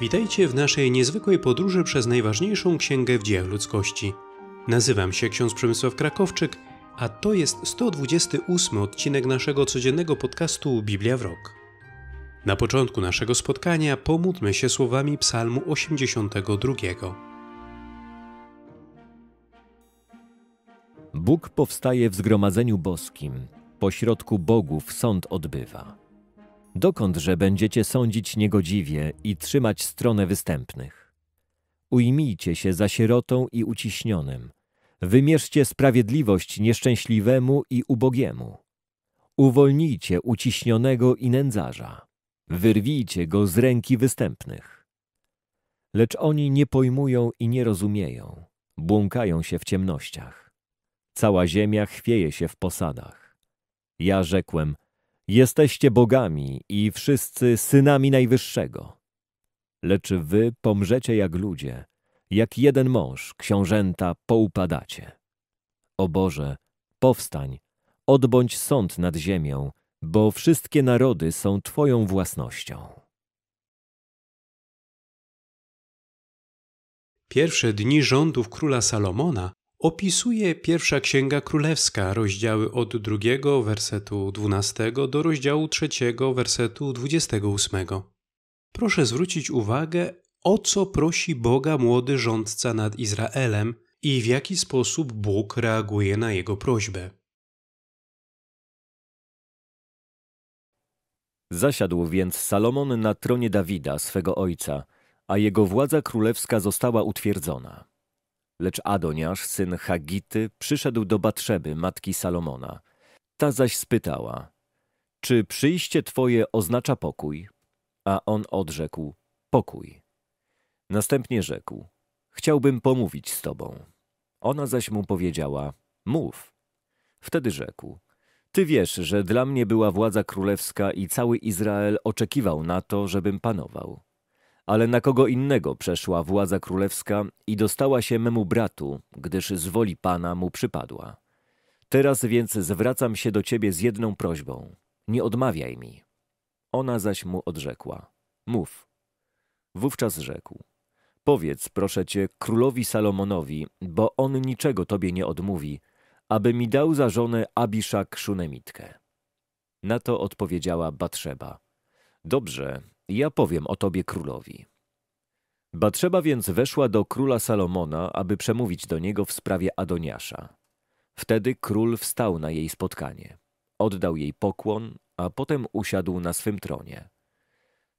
Witajcie w naszej niezwykłej podróży przez najważniejszą księgę w dziejach ludzkości. Nazywam się ksiądz Przemysław Krakowczyk, a to jest 128 odcinek naszego codziennego podcastu Biblia w rok. Na początku naszego spotkania pomódlmy się słowami Psalmu 82. Bóg powstaje w zgromadzeniu boskim, pośrodku bogów sąd odbywa. Dokądże będziecie sądzić niegodziwie i trzymać stronę występnych? Ujmijcie się za sierotą i uciśnionym. Wymierzcie sprawiedliwość nieszczęśliwemu i ubogiemu. Uwolnijcie uciśnionego i nędzarza. Wyrwijcie go z ręki występnych. Lecz oni nie pojmują i nie rozumieją. Błąkają się w ciemnościach. Cała ziemia chwieje się w posadach. Ja rzekłem – Jesteście bogami i wszyscy synami Najwyższego. Lecz wy pomrzecie jak ludzie, jak jeden mąż, książęta, poupadacie. O Boże, powstań, odbądź sąd nad ziemią, bo wszystkie narody są Twoją własnością. Pierwsze dni rządów króla Salomona opisuje pierwsza Księga Królewska, rozdziały od drugiego wersetu 12 do rozdziału trzeciego wersetu 28. Proszę zwrócić uwagę, o co prosi Boga młody rządca nad Izraelem i w jaki sposób Bóg reaguje na jego prośbę. Zasiadł więc Salomon na tronie Dawida, swego ojca, a jego władza królewska została utwierdzona. Lecz Adoniasz, syn Hagity, przyszedł do Batrzeby, matki Salomona. Ta zaś spytała, czy przyjście twoje oznacza pokój? A on odrzekł, pokój. Następnie rzekł, chciałbym pomówić z tobą. Ona zaś mu powiedziała, mów. Wtedy rzekł, ty wiesz, że dla mnie była władza królewska i cały Izrael oczekiwał na to, żebym panował ale na kogo innego przeszła władza królewska i dostała się memu bratu, gdyż z woli Pana mu przypadła. Teraz więc zwracam się do ciebie z jedną prośbą. Nie odmawiaj mi. Ona zaś mu odrzekła. Mów. Wówczas rzekł. Powiedz, proszę cię, królowi Salomonowi, bo on niczego tobie nie odmówi, aby mi dał za żonę Abiszak Szunemitkę. Na to odpowiedziała Batrzeba. Dobrze, ja powiem o tobie królowi. Batrzeba więc weszła do króla Salomona, aby przemówić do niego w sprawie Adoniasza. Wtedy król wstał na jej spotkanie. Oddał jej pokłon, a potem usiadł na swym tronie.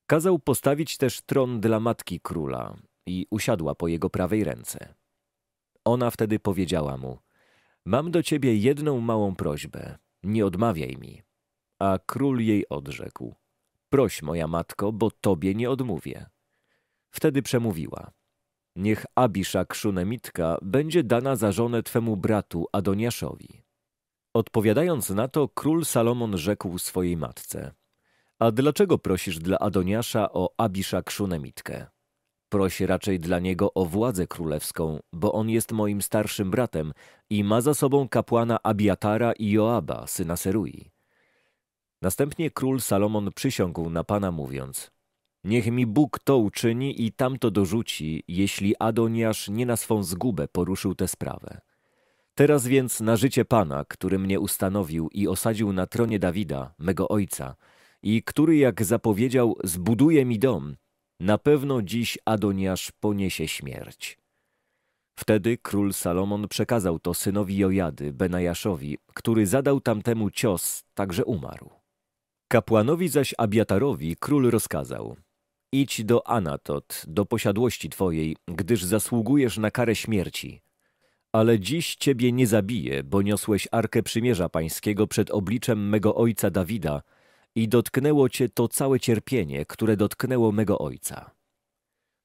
Kazał postawić też tron dla matki króla i usiadła po jego prawej ręce. Ona wtedy powiedziała mu: Mam do ciebie jedną małą prośbę, nie odmawiaj mi. A król jej odrzekł: Proś, moja matko, bo tobie nie odmówię. Wtedy przemówiła. Niech Abisza Krzunemitka będzie dana za żonę twemu bratu Adoniaszowi. Odpowiadając na to, król Salomon rzekł swojej matce. A dlaczego prosisz dla Adoniasza o Abisza Krzunemitkę? Proś raczej dla niego o władzę królewską, bo on jest moim starszym bratem i ma za sobą kapłana Abiatara i Joaba, syna Serui. Następnie król Salomon przysiągł na Pana mówiąc Niech mi Bóg to uczyni i tamto dorzuci, jeśli Adoniasz nie na swą zgubę poruszył tę sprawę. Teraz więc na życie Pana, który mnie ustanowił i osadził na tronie Dawida, mego ojca, i który, jak zapowiedział, zbuduje mi dom, na pewno dziś Adoniasz poniesie śmierć. Wtedy król Salomon przekazał to synowi Jojady, Benajaszowi, który zadał tamtemu cios, także umarł. Kapłanowi zaś Abiatarowi król rozkazał Idź do Anatot, do posiadłości twojej, gdyż zasługujesz na karę śmierci. Ale dziś ciebie nie zabiję, bo niosłeś Arkę Przymierza Pańskiego przed obliczem mego ojca Dawida i dotknęło cię to całe cierpienie, które dotknęło mego ojca.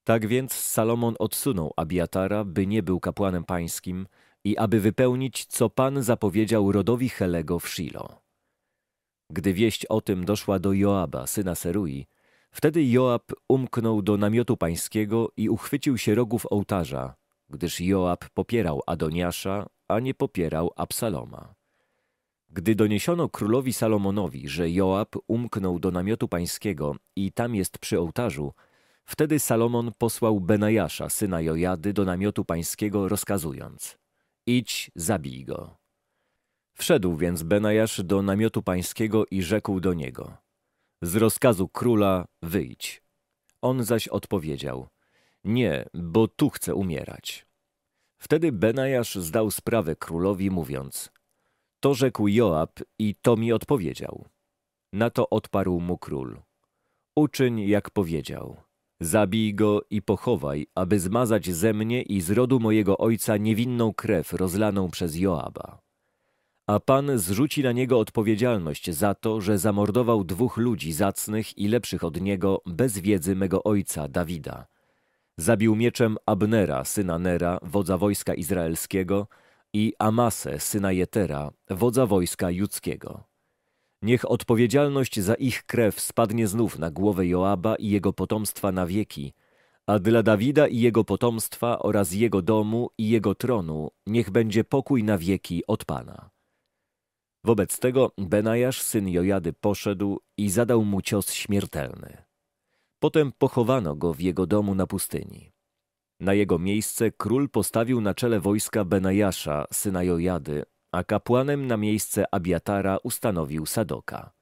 Tak więc Salomon odsunął Abiatara, by nie był kapłanem pańskim i aby wypełnić, co Pan zapowiedział rodowi Helego w Shiloh. Gdy wieść o tym doszła do Joaba, syna Serui, wtedy Joab umknął do namiotu pańskiego i uchwycił się rogów ołtarza, gdyż Joab popierał Adoniasza, a nie popierał Absaloma. Gdy doniesiono królowi Salomonowi, że Joab umknął do namiotu pańskiego i tam jest przy ołtarzu, wtedy Salomon posłał Benajasza, syna Jojady, do namiotu pańskiego, rozkazując – idź, zabij go. Wszedł więc Benajasz do namiotu pańskiego i rzekł do niego: Z rozkazu króla wyjdź. On zaś odpowiedział: Nie, bo tu chcę umierać. Wtedy Benajasz zdał sprawę królowi, mówiąc: To rzekł Joab i to mi odpowiedział. Na to odparł mu król: Uczyń jak powiedział. Zabij go i pochowaj, aby zmazać ze mnie i z rodu mojego ojca niewinną krew rozlaną przez Joaba a Pan zrzuci na niego odpowiedzialność za to, że zamordował dwóch ludzi zacnych i lepszych od niego bez wiedzy mego ojca Dawida. Zabił mieczem Abnera, syna Nera, wodza wojska izraelskiego, i Amase, syna Jetera, wodza wojska judzkiego. Niech odpowiedzialność za ich krew spadnie znów na głowę Joaba i jego potomstwa na wieki, a dla Dawida i jego potomstwa oraz jego domu i jego tronu niech będzie pokój na wieki od Pana. Wobec tego Benajasz, syn Jojady, poszedł i zadał mu cios śmiertelny. Potem pochowano go w jego domu na pustyni. Na jego miejsce król postawił na czele wojska Benajasza, syna Jojady, a kapłanem na miejsce Abiatara ustanowił Sadoka.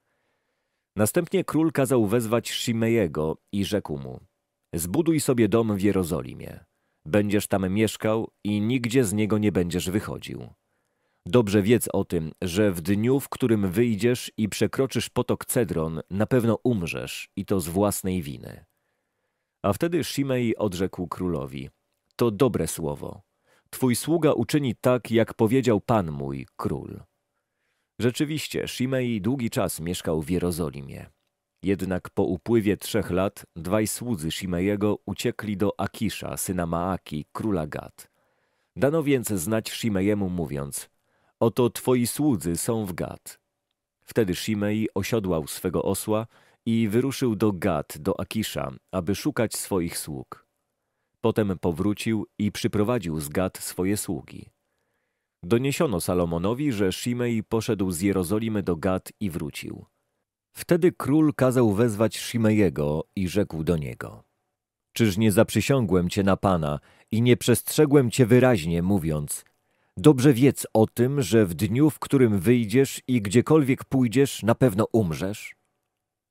Następnie król kazał wezwać Shimejego i rzekł mu Zbuduj sobie dom w Jerozolimie. Będziesz tam mieszkał i nigdzie z niego nie będziesz wychodził. Dobrze wiedz o tym, że w dniu, w którym wyjdziesz i przekroczysz potok Cedron, na pewno umrzesz i to z własnej winy. A wtedy Shimei odrzekł królowi: To dobre słowo. Twój sługa uczyni tak, jak powiedział pan mój, król. Rzeczywiście, Shimei długi czas mieszkał w Jerozolimie. Jednak po upływie trzech lat dwaj słudzy Shimejego uciekli do Akisza, syna Maaki, króla Gad. Dano więc znać Shimejemu mówiąc – Oto twoi słudzy są w Gad. Wtedy Shimei osiodłał swego osła i wyruszył do Gad, do Akisza, aby szukać swoich sług. Potem powrócił i przyprowadził z Gad swoje sługi. Doniesiono Salomonowi, że Shimei poszedł z Jerozolimy do Gad i wrócił. Wtedy król kazał wezwać Shimejego i rzekł do niego. Czyż nie zaprzysiągłem cię na Pana i nie przestrzegłem cię wyraźnie, mówiąc – Dobrze wiedz o tym, że w dniu, w którym wyjdziesz i gdziekolwiek pójdziesz, na pewno umrzesz.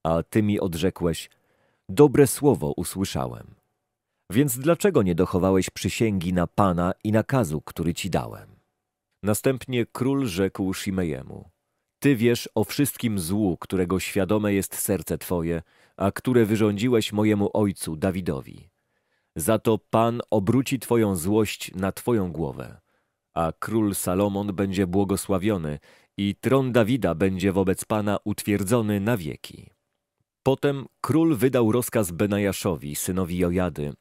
A ty mi odrzekłeś, dobre słowo usłyszałem. Więc dlaczego nie dochowałeś przysięgi na Pana i nakazu, który ci dałem? Następnie król rzekł Shimejemu, ty wiesz o wszystkim złu, którego świadome jest serce Twoje, a które wyrządziłeś mojemu ojcu Dawidowi. Za to Pan obróci Twoją złość na Twoją głowę a król Salomon będzie błogosławiony i tron Dawida będzie wobec Pana utwierdzony na wieki. Potem król wydał rozkaz Benajaszowi, synowi Jojady.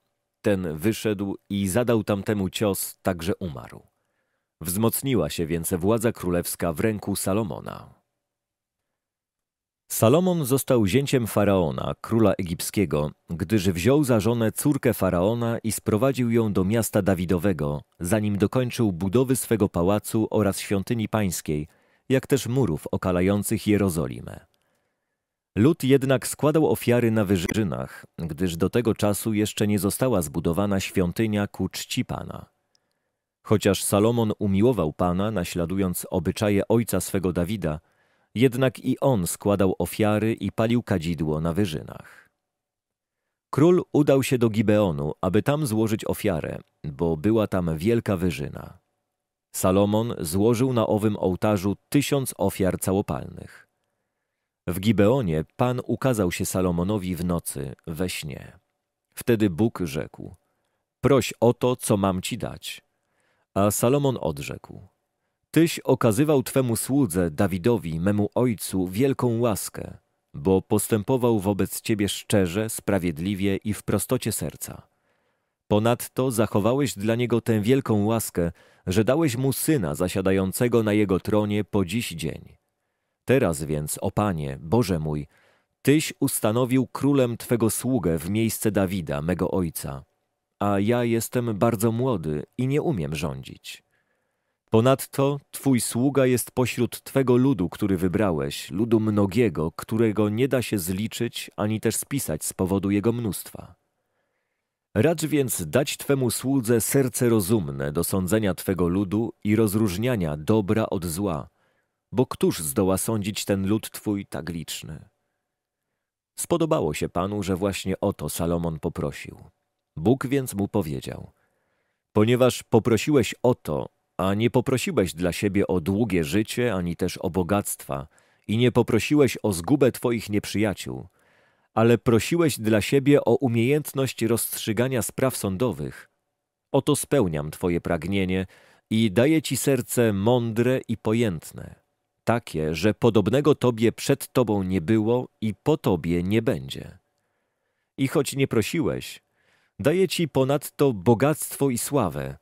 Ten wyszedł i zadał tamtemu cios, także umarł. Wzmocniła się więc władza królewska w ręku Salomona. Salomon został zięciem faraona, króla egipskiego, gdyż wziął za żonę córkę faraona i sprowadził ją do miasta Dawidowego, zanim dokończył budowy swego pałacu oraz świątyni pańskiej, jak też murów okalających Jerozolimę. Lud jednak składał ofiary na wyżynach, gdyż do tego czasu jeszcze nie została zbudowana świątynia ku czci Pana. Chociaż Salomon umiłował Pana, naśladując obyczaje ojca swego Dawida, jednak i on składał ofiary i palił kadzidło na wyżynach. Król udał się do Gibeonu, aby tam złożyć ofiarę, bo była tam wielka wyżyna. Salomon złożył na owym ołtarzu tysiąc ofiar całopalnych. W Gibeonie Pan ukazał się Salomonowi w nocy, we śnie. Wtedy Bóg rzekł, proś o to, co mam ci dać. A Salomon odrzekł, Tyś okazywał Twemu słudze, Dawidowi, memu ojcu, wielką łaskę, bo postępował wobec Ciebie szczerze, sprawiedliwie i w prostocie serca. Ponadto zachowałeś dla niego tę wielką łaskę, że dałeś mu syna zasiadającego na jego tronie po dziś dzień. Teraz więc, o Panie, Boże mój, Tyś ustanowił królem Twego sługę w miejsce Dawida, mego ojca, a ja jestem bardzo młody i nie umiem rządzić. Ponadto Twój sługa jest pośród Twego ludu, który wybrałeś, ludu mnogiego, którego nie da się zliczyć ani też spisać z powodu jego mnóstwa. Racz więc dać Twemu słudze serce rozumne do sądzenia Twego ludu i rozróżniania dobra od zła, bo któż zdoła sądzić ten lud Twój tak liczny? Spodobało się Panu, że właśnie o to Salomon poprosił. Bóg więc mu powiedział: Ponieważ poprosiłeś o to, a nie poprosiłeś dla siebie o długie życie ani też o bogactwa, i nie poprosiłeś o zgubę Twoich nieprzyjaciół, ale prosiłeś dla siebie o umiejętność rozstrzygania spraw sądowych. Oto spełniam Twoje pragnienie i daję Ci serce mądre i pojętne, takie, że podobnego Tobie przed Tobą nie było i po Tobie nie będzie. I choć nie prosiłeś, daję Ci ponadto bogactwo i sławę,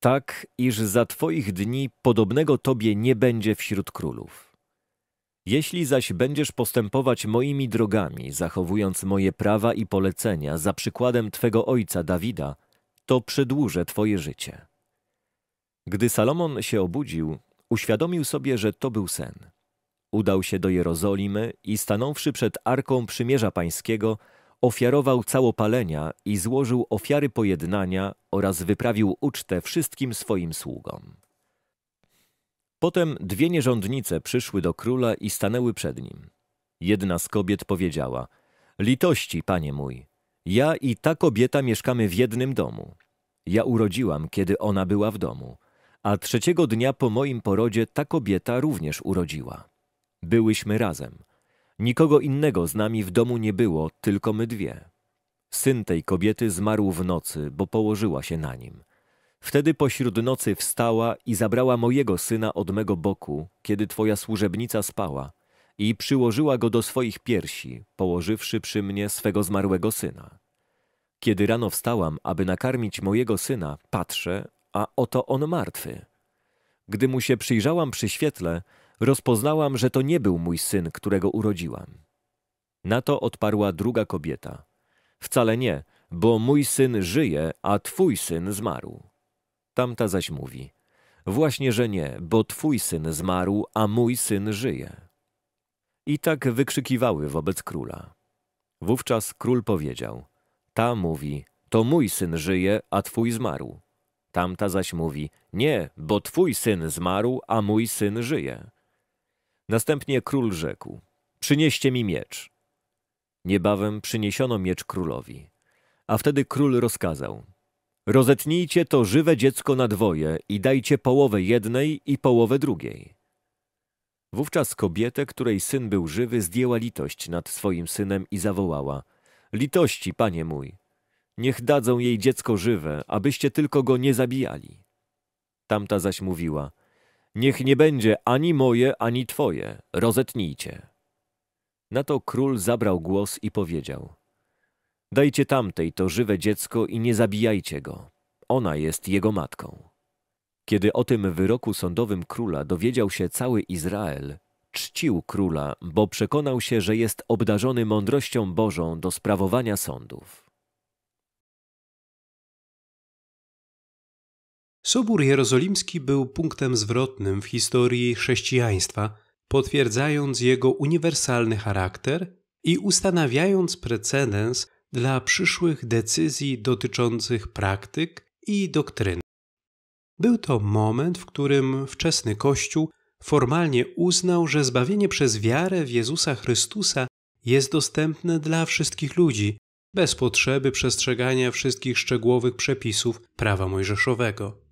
tak iż za Twoich dni podobnego Tobie nie będzie wśród królów. Jeśli zaś będziesz postępować moimi drogami, zachowując moje prawa i polecenia za przykładem Twego ojca Dawida, to przedłużę Twoje życie. Gdy Salomon się obudził, uświadomił sobie, że to był sen. Udał się do Jerozolimy i stanąwszy przed Arką Przymierza Pańskiego, ofiarował całopalenia i złożył ofiary pojednania oraz wyprawił ucztę wszystkim swoim sługom. Potem dwie nierządnice przyszły do króla i stanęły przed nim. Jedna z kobiet powiedziała: Litości, panie mój, ja i ta kobieta mieszkamy w jednym domu. Ja urodziłam, kiedy ona była w domu, a trzeciego dnia po moim porodzie ta kobieta również urodziła. Byłyśmy razem. Nikogo innego z nami w domu nie było, tylko my dwie. Syn tej kobiety zmarł w nocy, bo położyła się na nim. Wtedy pośród nocy wstała i zabrała mojego syna od mego boku, kiedy twoja służebnica spała, i przyłożyła go do swoich piersi, położywszy przy mnie swego zmarłego syna. Kiedy rano wstałam, aby nakarmić mojego syna, patrzę, a oto on martwy. Gdy mu się przyjrzałam przy świetle, Rozpoznałam, że to nie był mój syn, którego urodziłam. Na to odparła druga kobieta. Wcale nie, bo mój syn żyje, a twój syn zmarł. Tamta zaś mówi: Właśnie, że nie, bo twój syn zmarł, a mój syn żyje. I tak wykrzykiwały wobec króla. Wówczas król powiedział: Ta mówi: To mój syn żyje, a twój zmarł. Tamta zaś mówi: Nie, bo twój syn zmarł, a mój syn żyje. Następnie król rzekł: Przynieście mi miecz. Niebawem przyniesiono miecz królowi. A wtedy król rozkazał: Rozetnijcie to żywe dziecko na dwoje i dajcie połowę jednej i połowę drugiej. Wówczas kobietę, której syn był żywy, zdjęła litość nad swoim synem i zawołała: Litości, panie mój! Niech dadzą jej dziecko żywe, abyście tylko go nie zabijali. Tamta zaś mówiła: Niech nie będzie ani moje, ani twoje, rozetnijcie. Na to król zabrał głos i powiedział: Dajcie tamtej to żywe dziecko i nie zabijajcie go. Ona jest jego matką. Kiedy o tym wyroku sądowym króla dowiedział się cały Izrael, czcił króla, bo przekonał się, że jest obdarzony mądrością Bożą do sprawowania sądów. Sobór Jerozolimski był punktem zwrotnym w historii chrześcijaństwa, potwierdzając jego uniwersalny charakter i ustanawiając precedens dla przyszłych decyzji dotyczących praktyk i doktryn. Był to moment, w którym wczesny Kościół formalnie uznał, że zbawienie przez wiarę w Jezusa Chrystusa jest dostępne dla wszystkich ludzi, bez potrzeby przestrzegania wszystkich szczegółowych przepisów prawa mojżeszowego.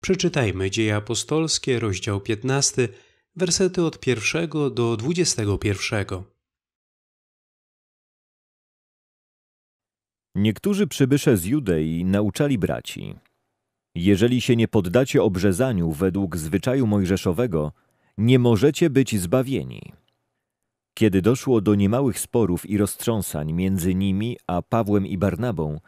Przeczytajmy Dzieje Apostolskie, rozdział 15, wersety od 1 do 21. Niektórzy przybysze z Judei nauczali braci: Jeżeli się nie poddacie obrzezaniu według zwyczaju mojżeszowego, nie możecie być zbawieni. Kiedy doszło do niemałych sporów i roztrząsań między nimi a Pawłem i Barnabą,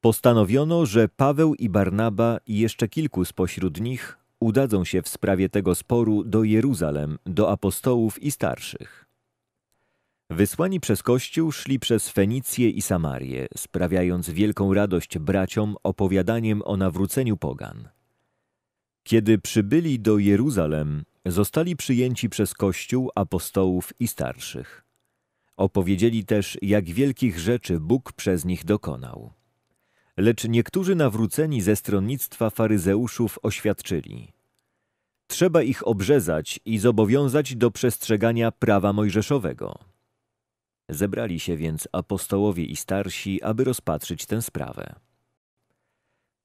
Postanowiono, że Paweł i Barnaba i jeszcze kilku spośród nich udadzą się w sprawie tego sporu do Jeruzalem, do apostołów i starszych. Wysłani przez Kościół szli przez Fenicję i Samarię, sprawiając wielką radość braciom opowiadaniem o nawróceniu pogan. Kiedy przybyli do Jeruzalem, zostali przyjęci przez Kościół apostołów i starszych. Opowiedzieli też, jak wielkich rzeczy Bóg przez nich dokonał. Lecz niektórzy nawróceni ze stronnictwa faryzeuszów oświadczyli. Trzeba ich obrzezać i zobowiązać do przestrzegania prawa mojżeszowego. Zebrali się więc apostołowie i starsi, aby rozpatrzyć tę sprawę.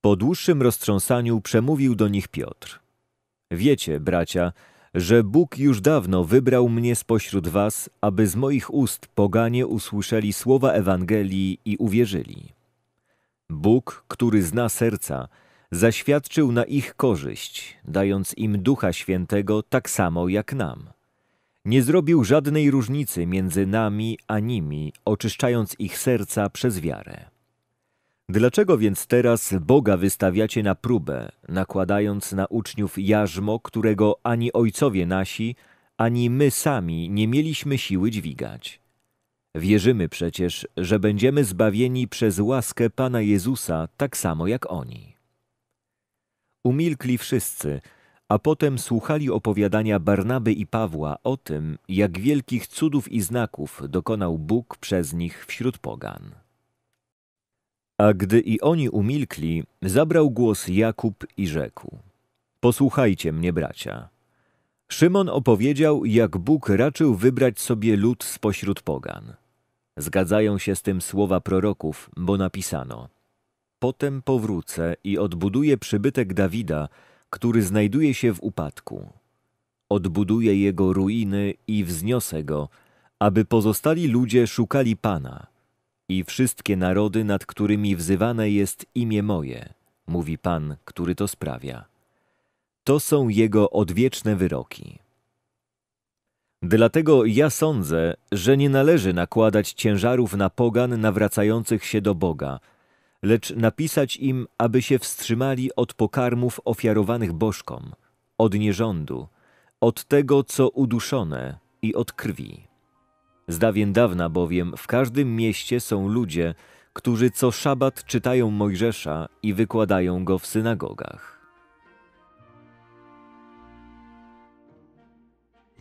Po dłuższym roztrząsaniu przemówił do nich Piotr. Wiecie, bracia, że Bóg już dawno wybrał mnie spośród was, aby z moich ust poganie usłyszeli słowa Ewangelii i uwierzyli. Bóg, który zna serca, zaświadczył na ich korzyść, dając im Ducha Świętego tak samo jak nam. Nie zrobił żadnej różnicy między nami a nimi, oczyszczając ich serca przez wiarę. Dlaczego więc teraz Boga wystawiacie na próbę, nakładając na uczniów jarzmo, którego ani ojcowie nasi, ani my sami nie mieliśmy siły dźwigać? Wierzymy przecież, że będziemy zbawieni przez łaskę Pana Jezusa tak samo jak oni. Umilkli wszyscy, a potem słuchali opowiadania Barnaby i Pawła o tym, jak wielkich cudów i znaków dokonał Bóg przez nich wśród pogan. A gdy i oni umilkli, zabrał głos Jakub i rzekł: Posłuchajcie mnie, bracia. Szymon opowiedział, jak Bóg raczył wybrać sobie lud spośród pogan. Zgadzają się z tym słowa proroków, bo napisano: Potem powrócę i odbuduję przybytek Dawida, który znajduje się w upadku. Odbuduję jego ruiny i wzniosę go, aby pozostali ludzie szukali Pana i wszystkie narody, nad którymi wzywane jest imię moje, mówi Pan, który to sprawia. To są jego odwieczne wyroki. Dlatego ja sądzę, że nie należy nakładać ciężarów na pogan nawracających się do Boga, lecz napisać im, aby się wstrzymali od pokarmów ofiarowanych bożkom, od nierządu, od tego, co uduszone i od krwi. Z dawien dawna bowiem w każdym mieście są ludzie, którzy co szabat czytają Mojżesza i wykładają go w synagogach.